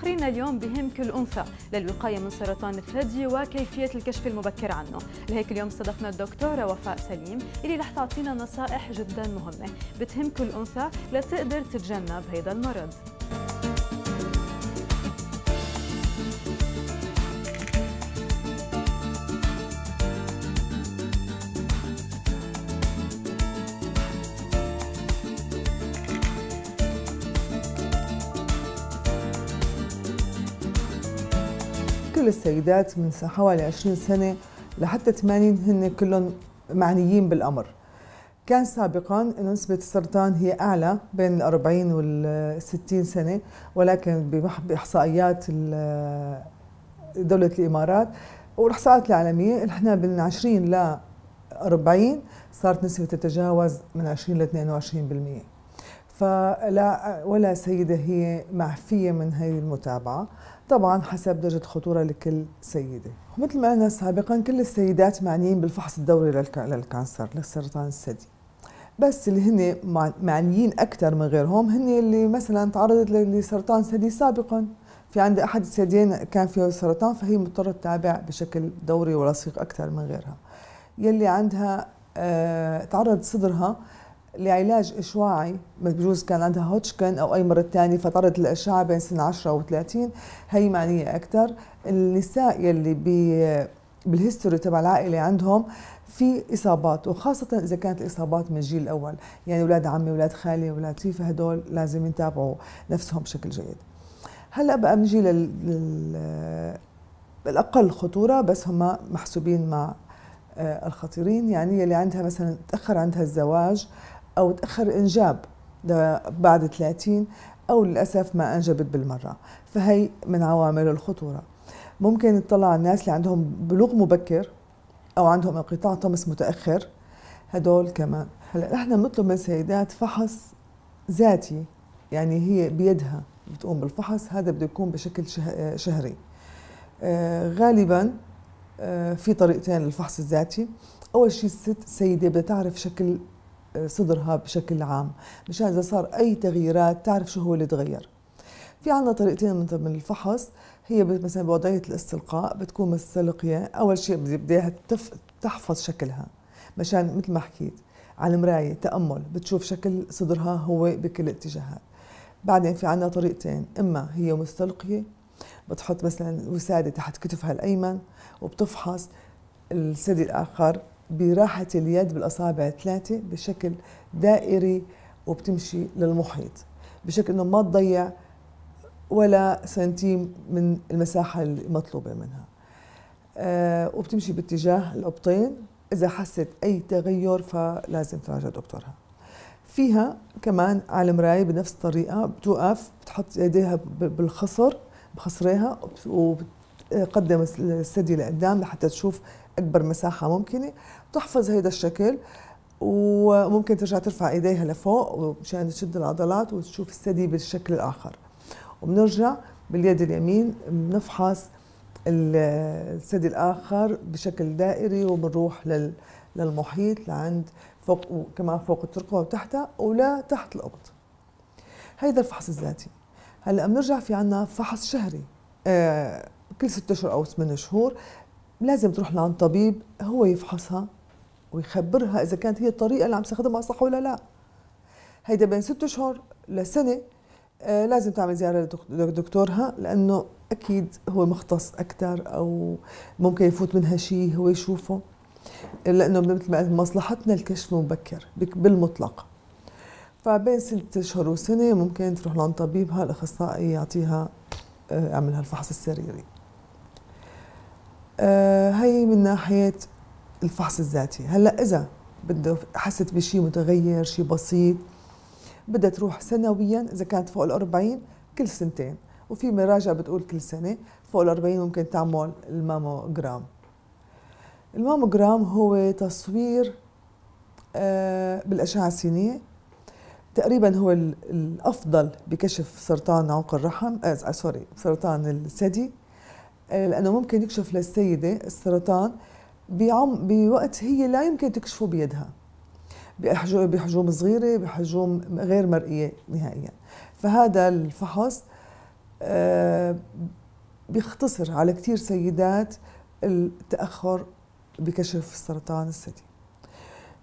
فقرنا اليوم بهم كل أنثى للوقاية من سرطان الثدي وكيفية الكشف المبكر عنه لهيك اليوم استضفنا الدكتورة وفاء سليم اللي رح تعطينا نصائح جدا مهمة بتهم كل أنثى لتقدر تتجنب هيدا المرض كل السيدات من حوالي 20 سنة لحتى 80 هن كلهم معنيين بالأمر كان سابقا انه نسبة السرطان هي أعلى بين ال 40 وال 60 سنة ولكن بإحصائيات دولة الإمارات والإحصاءات العالمية نحن من 20 ل 40 صارت نسبة تتجاوز من 20 ل 22% فلا ولا سيدة هي معفية من هذه المتابعة طبعا حسب درجة خطورة لكل سيدة ومثل ما قلنا سابقا كل السيدات معنيين بالفحص الدوري للكانسر لسرطان الثدي بس اللي هن معنيين أكثر من غيرهم هن اللي مثلا تعرضت لسرطان ثدي سابقا في عند أحد الثديين كان فيه سرطان فهي مضطرة تتابع بشكل دوري ولصيق أكثر من غيرها يلي عندها آه، تعرض صدرها لعلاج إشواعي بجوز كان عندها هوتشكن أو أي مرض ثاني فترة الإشعاع بين سن 10 و 30 هي معنية أكثر النساء يلي بي بالهيستوري تبع العائلة عندهم في إصابات وخاصة إذا كانت الإصابات من الجيل الأول يعني أولاد عمي أولاد خالي أولاد تيفا هدول لازم يتابعوا نفسهم بشكل جيد هلأ بقى بنجي لل خطورة بس هم محسوبين مع آه، الخطيرين يعني يلي عندها مثلا تأخر عندها الزواج أو تأخر إنجاب بعد 30 أو للأسف ما أنجبت بالمرة فهي من عوامل الخطورة ممكن نطلع على الناس اللي عندهم بلوغ مبكر أو عندهم انقطاع طمس متأخر هدول كمان هلا نحن بنطلب من سيدات فحص ذاتي يعني هي بيدها بتقوم بالفحص هذا بده يكون بشكل شهري آه، غالبا آه، في طريقتين للفحص الذاتي اول شيء الست سيده بدها تعرف شكل صدرها بشكل عام مشان اذا صار اي تغييرات تعرف شو هو اللي تغير في عندنا طريقتين من الفحص هي مثلا بوضعيه الاستلقاء بتكون مستلقيه اول شيء بدها تحفظ شكلها مشان مثل ما حكيت على المرايه تامل بتشوف شكل صدرها هو بكل الاتجاهات بعدين في عندنا طريقتين اما هي مستلقيه بتحط مثلا وساده تحت كتفها الايمن وبتفحص الثدي الاخر براحة اليد بالأصابع الثلاثة بشكل دائري وبتمشي للمحيط بشكل أنه ما تضيع ولا سنتيم من المساحة المطلوبة منها آه، وبتمشي باتجاه الأبطين إذا حست أي تغير فلازم تراجع دكتورها فيها كمان على المراية بنفس الطريقة بتوقف بتحط يديها بالخصر بخصريها وبتقدم الثدي لقدام لحتى تشوف اكبر مساحه ممكنه بتحفظ هيدا الشكل وممكن ترجع ترفع ايديها لفوق مشان تشد العضلات وتشوف الثدي بالشكل الاخر وبنرجع باليد اليمين بنفحص الثدي الاخر بشكل دائري وبنروح لل للمحيط لعند فوق وكمان فوق الترقوه وتحتها تحت القبض هيدا الفحص الذاتي هلا بنرجع في عنا فحص شهري آه كل ست اشهر او ثمان شهور لازم تروح لعند طبيب هو يفحصها ويخبرها اذا كانت هي الطريقه اللي عم تستخدمها صح ولا لا هيدا بين ست اشهر لسنه آه، لازم تعمل زياره لدكتورها لانه اكيد هو مختص اكثر او ممكن يفوت منها شيء هو يشوفه لانه مثل ما قلت مصلحتنا الكشف مبكر بالمطلق فبين ست اشهر وسنه ممكن تروح لعند طبيبها الاخصائي يعطيها آه هالفحص الفحص السريري آه، هاي من ناحيه الفحص الذاتي هلا اذا بده حست بشيء متغير شيء بسيط بدها تروح سنويا اذا كانت فوق ال 40 كل سنتين وفي مراجعه بتقول كل سنه فوق ال 40 ممكن تعمل الماموجرام الماموجرام هو تصوير آه، بالاشعه السينيه تقريبا هو الافضل بكشف سرطان عنق الرحم آه سوري سرطان الثدي آه، لانه ممكن يكشف للسيده السرطان بعم بوقت هي لا يمكن تكشفه بيدها بحجوم صغيره بحجوم غير مرئيه نهائيا فهذا الفحص آه، بيختصر على كثير سيدات التاخر بكشف السرطان الثدي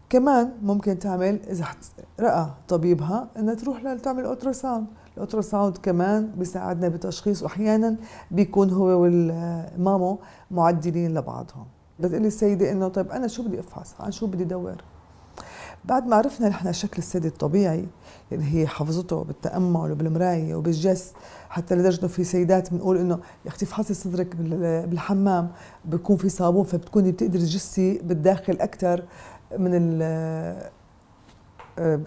كمان ممكن تعمل اذا رأى طبيبها انها تروح لتعمل اوتراساوند الاوترا ساوند كمان بيساعدنا بتشخيص واحيانا بيكون هو والمامو معدلين لبعضهم بتقلي السيده انه طيب انا شو بدي افحص عن شو بدي دور بعد ما عرفنا نحن شكل السيد الطبيعي اللي يعني هي حفظته بالتأمل وبالمراية وبالجس حتى لدرجة انه في سيدات بنقول انه يا اختي فحصي صدرك بالحمام بكون في صابون فبتكوني بتقدري تجسي بالداخل أكثر من آه،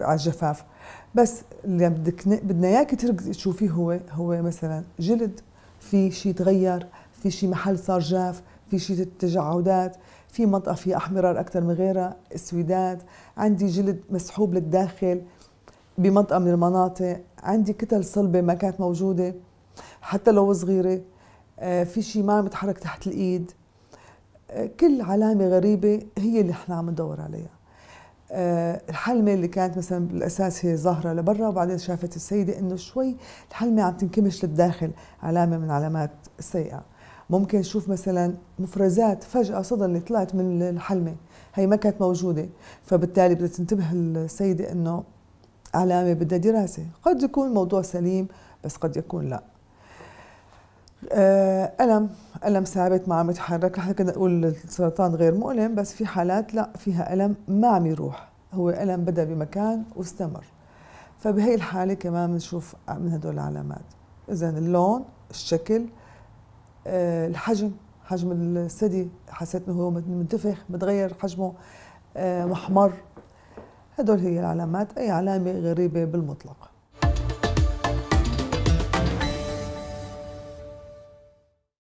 على الجفاف بس اللي بدك بدنا اياك تشوفيه هو هو مثلا جلد في شيء تغير في شيء محل صار جاف في شيء تجعدات في منطقه فيها احمرار اكثر من غيرها اسودات عندي جلد مسحوب للداخل بمنطقه من المناطق عندي كتل صلبه ما كانت موجوده حتى لو صغيره آه، في شيء ما عم تحت الايد آه، كل علامه غريبه هي اللي احنا عم ندور عليها آه، الحلمة اللي كانت مثلا بالأساس هي ظاهرة لبرا وبعدين شافت السيدة إنه شوي الحلمة عم تنكمش للداخل علامة من علامات السيئة ممكن نشوف مثلا مفرزات فجأة صدى اللي طلعت من الحلمة هي ما كانت موجودة فبالتالي بدها تنتبه السيدة إنه علامة بدها دراسة قد يكون موضوع سليم بس قد يكون لا آه، ألم ألم ثابت ما عم يتحرك رح كنا نقول السرطان غير مؤلم بس في حالات لا فيها ألم ما عم يروح هو ألم بدأ بمكان واستمر فبهي الحالة كمان بنشوف من هدول العلامات إذا اللون الشكل أه الحجم حجم الثدي حسيت انه هو منتفخ متغير حجمه أه محمر هدول هي العلامات اي علامه غريبه بالمطلق